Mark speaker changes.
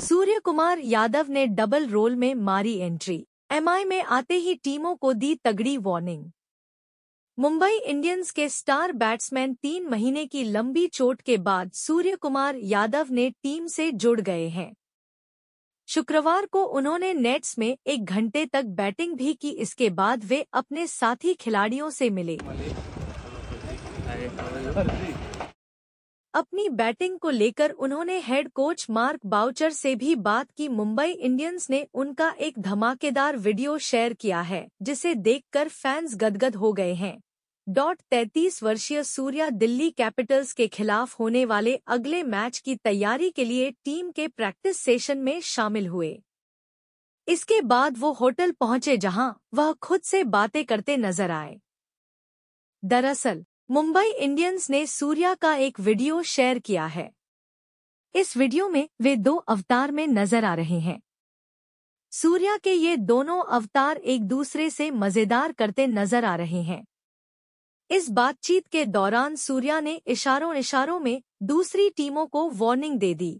Speaker 1: सूर्य कुमार यादव ने double role में मारी एंट्री एमआई में आते ही टीमों को दी तगड़ी वार्निंग मुंबई इंडियंस के स्टार बैट्समैन तीन महीने की लंबी चोट के बाद सूर्य कुमार यादव ने टीम से जुड़ गए हैं शुक्रवार को उन्होंने नेट्स में एक घंटे तक बैटिंग भी की इसके बाद वे अपने साथी खिलाड़ियों से मिले अपनी बैटिंग को लेकर उन्होंने हेड कोच मार्क बाउचर से भी बात की मुंबई इंडियंस ने उनका एक धमाकेदार वीडियो शेयर किया है जिसे देखकर फैंस गदगद हो गए हैं डॉट तैतीस वर्षीय सूर्या दिल्ली कैपिटल्स के खिलाफ होने वाले अगले मैच की तैयारी के लिए टीम के प्रैक्टिस सेशन में शामिल हुए इसके बाद वो होटल पहुंचे जहां वह खुद से बातें करते नजर आए दरअसल मुंबई इंडियंस ने सूर्या का एक वीडियो शेयर किया है इस वीडियो में वे दो अवतार में नजर आ रहे हैं सूर्या के ये दोनों अवतार एक दूसरे से मजेदार करते नजर आ रहे हैं इस बातचीत के दौरान सूर्या ने इशारों इशारों में दूसरी टीमों को वार्निंग दे दी